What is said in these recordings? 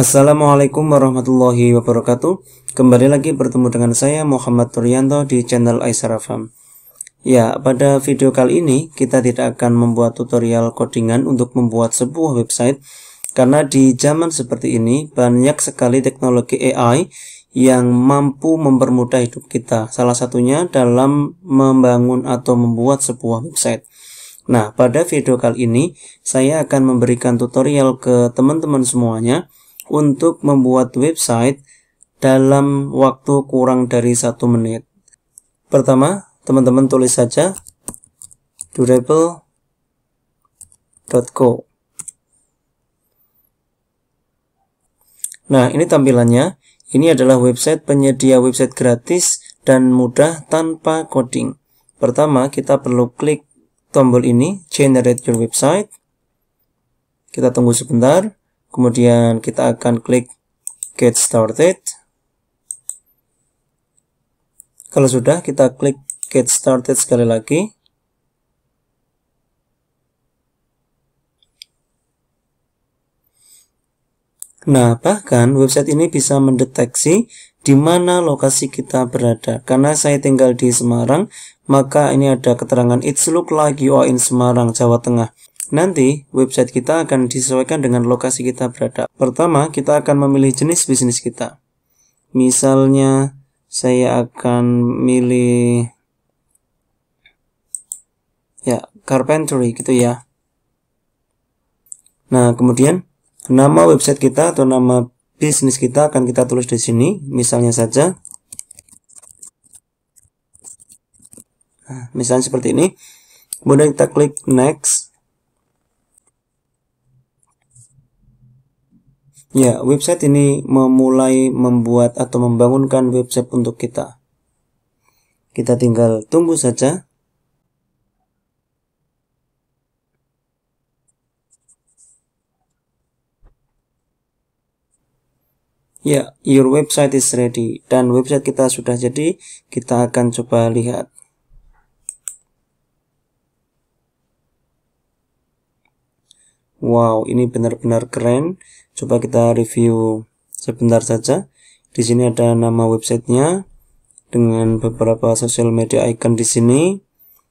Assalamualaikum warahmatullahi wabarakatuh Kembali lagi bertemu dengan saya Muhammad Turianto di channel Aisarafam Ya, pada video kali ini kita tidak akan membuat tutorial codingan untuk membuat sebuah website Karena di zaman seperti ini banyak sekali teknologi AI yang mampu mempermudah hidup kita Salah satunya dalam membangun atau membuat sebuah website Nah, pada video kali ini saya akan memberikan tutorial ke teman-teman semuanya untuk membuat website dalam waktu kurang dari satu menit. Pertama, teman-teman tulis saja durable.co. Nah, ini tampilannya. Ini adalah website penyedia website gratis dan mudah tanpa coding. Pertama, kita perlu klik tombol ini, generate your website. Kita tunggu sebentar kemudian kita akan klik get started kalau sudah kita klik get started sekali lagi Nah, bahkan website ini bisa mendeteksi di mana lokasi kita berada. Karena saya tinggal di Semarang, maka ini ada keterangan It's look like you are in Semarang, Jawa Tengah. Nanti, website kita akan disesuaikan dengan lokasi kita berada. Pertama, kita akan memilih jenis bisnis kita. Misalnya, saya akan milih ya, carpentry gitu ya. Nah, kemudian nama website kita atau nama bisnis kita akan kita tulis di sini, misalnya saja. Nah, misalnya seperti ini. Kemudian kita klik next. Ya, website ini memulai membuat atau membangunkan website untuk kita. Kita tinggal tunggu saja. Ya, your website is ready dan website kita sudah jadi. Kita akan coba lihat. Wow, ini benar-benar keren. Coba kita review sebentar saja. Di sini ada nama websitenya dengan beberapa sosial media icon di sini.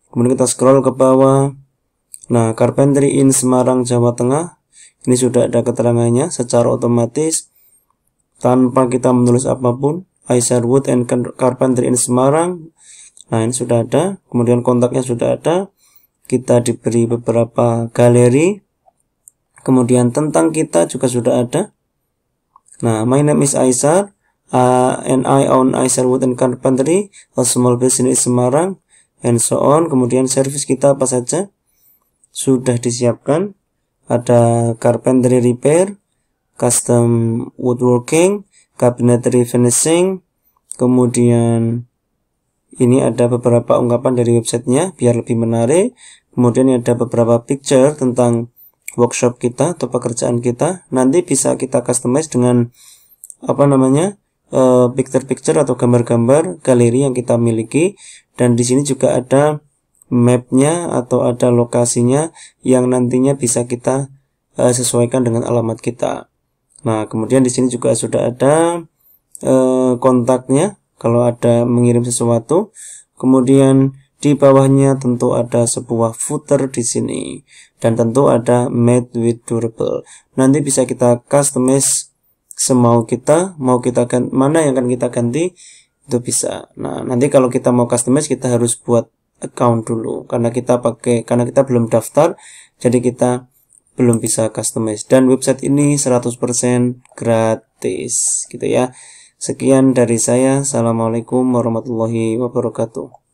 Kemudian kita scroll ke bawah. Nah, Carpentry in Semarang, Jawa Tengah. Ini sudah ada keterangannya secara otomatis tanpa kita menulis apapun. Aisar Wood and Carpentry in Semarang. Nah, ini sudah ada. Kemudian kontaknya sudah ada. Kita diberi beberapa galeri Kemudian tentang kita juga sudah ada. Nah, my name is Aisar. Uh, and I own Aisar Wood and Carpentry, a small business Semarang, and so on. Kemudian service kita apa saja sudah disiapkan. Ada carpentry repair, custom woodworking, cabinetry finishing, kemudian ini ada beberapa ungkapan dari websitenya biar lebih menarik. Kemudian ada beberapa picture tentang workshop kita atau pekerjaan kita nanti bisa kita customize dengan apa namanya eh, picture picture atau gambar-gambar galeri yang kita miliki dan di sini juga ada mapnya atau ada lokasinya yang nantinya bisa kita eh, sesuaikan dengan alamat kita. Nah kemudian di sini juga sudah ada eh, kontaknya kalau ada mengirim sesuatu. Kemudian di bawahnya tentu ada sebuah footer di sini dan tentu ada made with durable. Nanti bisa kita customize semau kita, mau kita ganti, mana yang akan kita ganti itu bisa. Nah, nanti kalau kita mau customize kita harus buat account dulu karena kita pakai karena kita belum daftar jadi kita belum bisa customize dan website ini 100% gratis gitu ya. Sekian dari saya. Assalamualaikum warahmatullahi wabarakatuh.